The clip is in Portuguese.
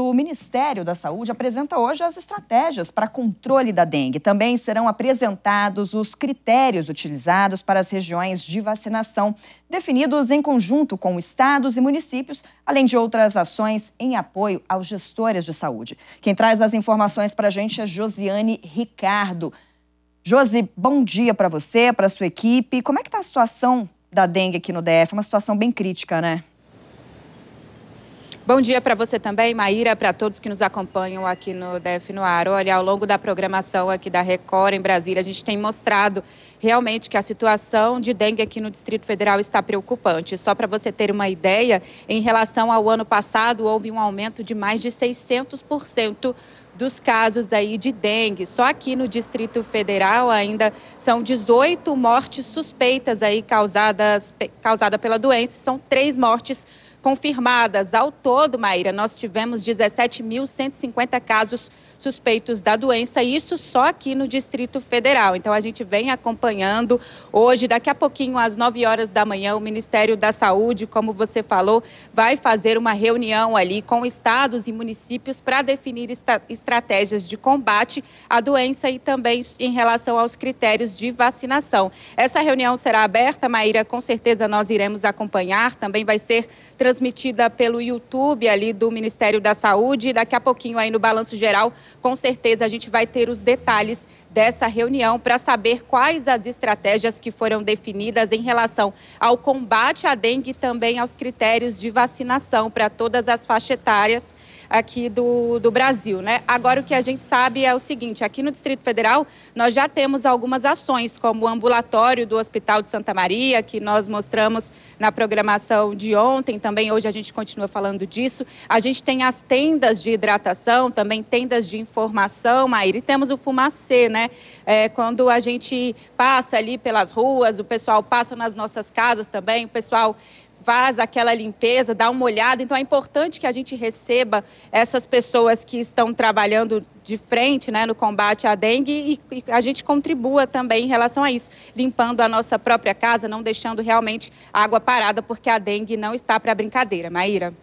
o Ministério da Saúde apresenta hoje as estratégias para controle da dengue. Também serão apresentados os critérios utilizados para as regiões de vacinação, definidos em conjunto com estados e municípios, além de outras ações em apoio aos gestores de saúde. Quem traz as informações para a gente é Josiane Ricardo. Josi, bom dia para você, para sua equipe. Como é que está a situação da dengue aqui no DF? É uma situação bem crítica, né? Bom dia para você também, Maíra, para todos que nos acompanham aqui no DF no Ar. Olha, ao longo da programação aqui da Record em Brasília, a gente tem mostrado realmente que a situação de dengue aqui no Distrito Federal está preocupante. Só para você ter uma ideia, em relação ao ano passado, houve um aumento de mais de 600% dos casos aí de dengue. Só aqui no Distrito Federal ainda são 18 mortes suspeitas aí causadas causada pela doença, são três mortes confirmadas. Ao todo, Maíra, nós tivemos 17.150 casos suspeitos da doença, isso só aqui no Distrito Federal. Então a gente vem acompanhando hoje, daqui a pouquinho, às 9 horas da manhã, o Ministério da Saúde, como você falou, vai fazer uma reunião ali com estados e municípios para definir estratégias estratégias de combate à doença e também em relação aos critérios de vacinação. Essa reunião será aberta, Maíra, com certeza nós iremos acompanhar, também vai ser transmitida pelo YouTube ali do Ministério da Saúde daqui a pouquinho aí no Balanço Geral, com certeza a gente vai ter os detalhes dessa reunião para saber quais as estratégias que foram definidas em relação ao combate à dengue e também aos critérios de vacinação para todas as faixas etárias aqui do, do Brasil, né? Agora, o que a gente sabe é o seguinte: aqui no Distrito Federal, nós já temos algumas ações, como o ambulatório do Hospital de Santa Maria, que nós mostramos na programação de ontem, também hoje a gente continua falando disso. A gente tem as tendas de hidratação, também tendas de informação, Maíra, e temos o fumacê, né? É, quando a gente passa ali pelas ruas, o pessoal passa nas nossas casas também, o pessoal faz aquela limpeza, dá uma olhada. Então é importante que a gente receba essas pessoas que estão trabalhando de frente né, no combate à dengue e, a gente contribua também em relação a isso, limpando a nossa própria casa, não deixando realmente água parada, porque a dengue não está para brincadeira. Maíra.